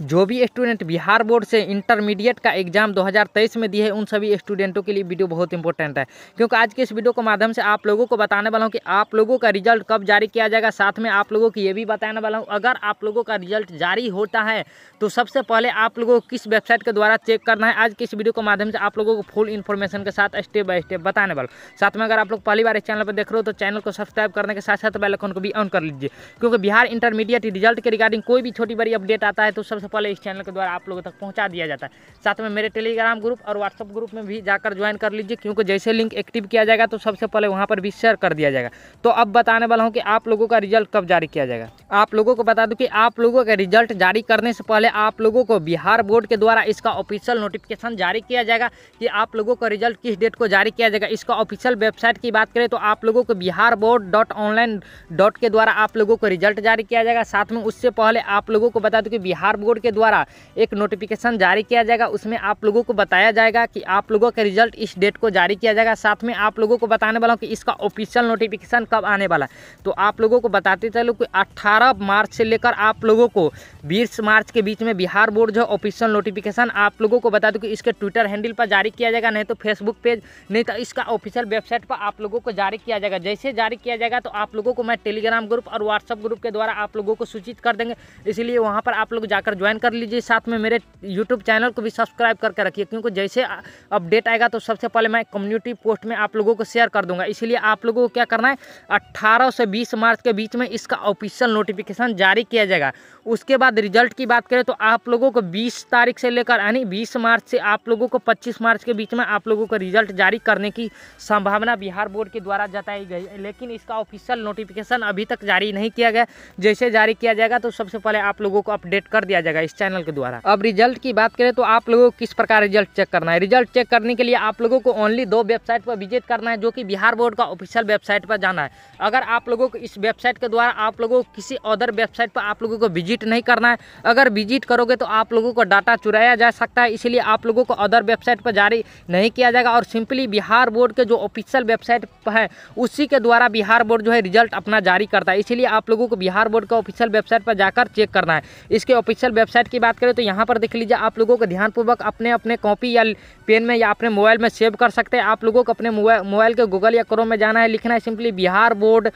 जो भी student Bihar board से इंटरमीडिएट का एग्जाम 2023 में दिए है उन सभी स्टूडेंटों के लिए वीडियो बहुत इंपॉर्टेंट है क्योंकि आज के इस वीडियो के माध्यम से आप लोगों को बताने वाला हूँ कि आप लोगों का रिजल्ट कब जारी किया जाएगा साथ में आप लोगों को ये भी बताने वाला हूँ अगर आप लोगों का रिजल्ट जारी होता है तो सबसे पहले आप लोगों को किस वेबसाइट के द्वारा चेक करना है आज के इस वीडियो के माध्यम से आप लोगों को फुल इन्फॉर्मेशन के साथ स्टेप बाय स्टेप बताने वाला साथ में अगर आप लोग पहली बार इस चैनल पर देख रहे हो तो चैनल को सब्सक्राइब करने के साथ साथ बेलकॉन को भी ऑन कर लीजिए क्योंकि बिहार इंटरमीडिएट रिजल्ट के रिगार्डिंग कोई भी छोटी बड़ी अपडेट आता है तो सबसे सबसे पहले इस चैनल के द्वारा आप लोगों तक पहुँचा दिया जाता है साथ में मेरे टेलीग्राम ग्रुप और व्हाट्सअप ग्रुप में भी जाकर ज्वाइन कर लीजिए क्योंकि जैसे लिंक एक्टिव किया जाएगा तो सबसे पहले वहाँ पर भी शेयर कर दिया जाएगा तो अब बताने वाला हूँ कि आप लोगों का रिजल्ट कब जारी किया जाएगा आप लोगों को बता दूं कि आप लोगों का रिजल्ट जारी करने से पहले आप लोगों को बिहार बोर्ड के द्वारा इसका ऑफिशियल नोटिफिकेशन जारी किया जाएगा कि आप लोगों का रिजल्ट किस डेट को जारी किया जाएगा इसका ऑफिशियल वेबसाइट की बात करें तो आप लोगों को Bihar board dot online dot के द्वारा आप लोगों को रिजल्ट जारी किया जाएगा साथ में उससे पहले आप लोगों को बता दूँ कि बिहार बोर्ड के द्वारा एक नोटिफिकेशन जारी किया जाएगा उसमें आप लोगों को बताया जाएगा कि आप लोगों का रिजल्ट इस डेट को जारी किया जाएगा साथ में आप लोगों को बताने वाला हूँ कि इसका ऑफिशियल नोटिफिकेशन कब आने वाला है तो आप लोगों को बताते चलो कि अट्ठारह 18 मार्च से लेकर आप लोगों को 20 मार्च के बीच में बिहार बोर्ड जो ऑफिशियल नोटिफिकेशन आप लोगों को बता दूँ कि इसके ट्विटर हैंडल पर जारी किया जाएगा नहीं तो फेसबुक पेज नहीं तो इसका ऑफिशियल वेबसाइट पर आप लोगों को जारी किया जाएगा जैसे जारी किया जाएगा तो आप लोगों को मैं टेलीग्राम ग्रुप और व्हाट्सअप ग्रुप के द्वारा आप लोगों को सूचित कर देंगे इसलिए वहाँ पर आप लोग जाकर ज्वाइन कर लीजिए साथ में मेरे यूट्यूब चैनल को भी सब्सक्राइब करके रखिए क्योंकि जैसे अपडेट आएगा तो सबसे पहले मैं कम्युनिटी पोस्ट में आप लोगों को शेयर कर दूंगा इसलिए आप लोगों को क्या करना है अट्ठारह से बीस मार्च के बीच में इसका ऑफिशियल नोटिस नोटिफिकेशन जारी किया जाएगा उसके बाद रिजल्ट की बात करें तो आप लोगों को बीस तारीख से लेकर यानी बीस मार्च से आप लोगों को पच्चीस मार्च के बीच में आप लोगों को रिजल्ट जारी करने की संभावना बिहार बोर्ड के द्वारा जताई गई है लेकिन इसका ऑफिशियल नोटिफिकेशन अभी तक जारी नहीं किया गया जैसे जारी किया जाएगा तो सबसे पहले आप लोगों को अपडेट कर दिया जाएगा इस चैनल के द्वारा अब रिजल्ट की बात करें तो आप लोगों को किस प्रकार रिजल्ट चेक करना है रिजल्ट चेक करने के लिए आप लोगों को ओनली दो वेबसाइट पर विजिट करना है जो कि बिहार बोर्ड का ऑफिशियल वेबसाइट पर जाना है अगर आप लोगों को इस वेबसाइट के द्वारा आप लोगों को किसी अदर वेबसाइट पर आप लोगों को विजिट नहीं करना है अगर विजिट करोगे तो आप लोगों को डाटा चुराया जा सकता है इसलिए आप लोगों को अदर वेबसाइट पर जारी नहीं किया जाएगा और सिंपली बिहार बोर्ड के जो ऑफिशियल वेबसाइट है उसी के द्वारा बिहार बोर्ड जो है रिजल्ट अपना जारी करता है इसलिए आप लोगों को बिहार बोर्ड का ऑफिशियल वेबसाइट पर जाकर चेक करना है इसके ऑफिशियल वेबसाइट की बात करें तो यहाँ पर देख लीजिए आप लोगों को ध्यानपूर्वक अपने अपने कॉपी या पेन में या अपने मोबाइल में सेव कर सकते हैं आप लोगों को अपने मोबाइल के गूगल या क्रोम में जाना है लिखना है simply Bihar board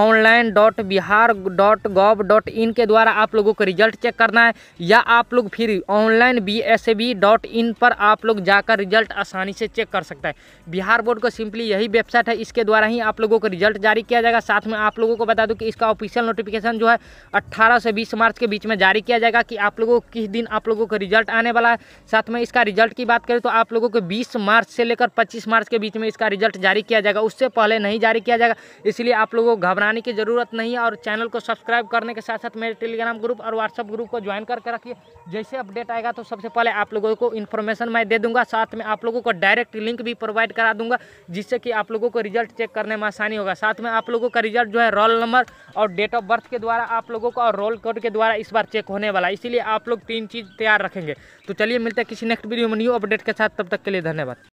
online dot Bihar dot gov dot in के द्वारा आप लोगों को रिजल्ट चेक करना है या आप लोग फिर online B S B dot in पर आप लोग जाकर रिजल्ट आसानी से चेक कर सकता है बिहार बोर्ड को सिंपली यही वेबसाइट है इसके द्वारा ही आप लोगों को रिजल्ट जारी किया जाएगा साथ में आप लोगों को बता दूँ कि इसका ऑफिशियल नोटिफिकेशन जो है अट्ठारह से बीस मार्च के बीच में जारी किया जाएगा कि आप लोगों को किस दिन आप लोगों को रिजल्ट आने वाला है साथ में इसका रिजल्ट की बात करें तो आप लोगों को बीस मार्च से लेकर पच्चीस मार्च के बीच में इसका रिजल्ट जारी किया जाएगा उससे पहले नहीं जारी किया जाएगा इसलिए आप लोगों को घबराने की जरूरत नहीं है और चैनल को सब्सक्राइब सब्सक्राइब करने के साथ साथ मेरे टेलीग्राम ग्रुप और व्हाट्सअप ग्रुप को ज्वाइन करके रखिए जैसे अपडेट आएगा तो सबसे पहले आप लोगों को इन्फॉर्मेशन मैं दे दूंगा साथ में आप लोगों को डायरेक्ट लिंक भी प्रोवाइड करा दूंगा जिससे कि आप लोगों को रिजल्ट चेक करने में आसानी होगा साथ में आप लोगों का रिजल्ट जो है रोल नंबर और डेट ऑफ बर्थ के द्वारा आप लोगों को और रोल कोड के द्वारा इस बार चेक होने वाला इसीलिए आप लोग तीन चीज़ तैयार रखेंगे तो चलिए मिलते हैं किसी नेक्स्ट वीडियो में न्यू अपडेट के साथ तब तक के लिए धन्यवाद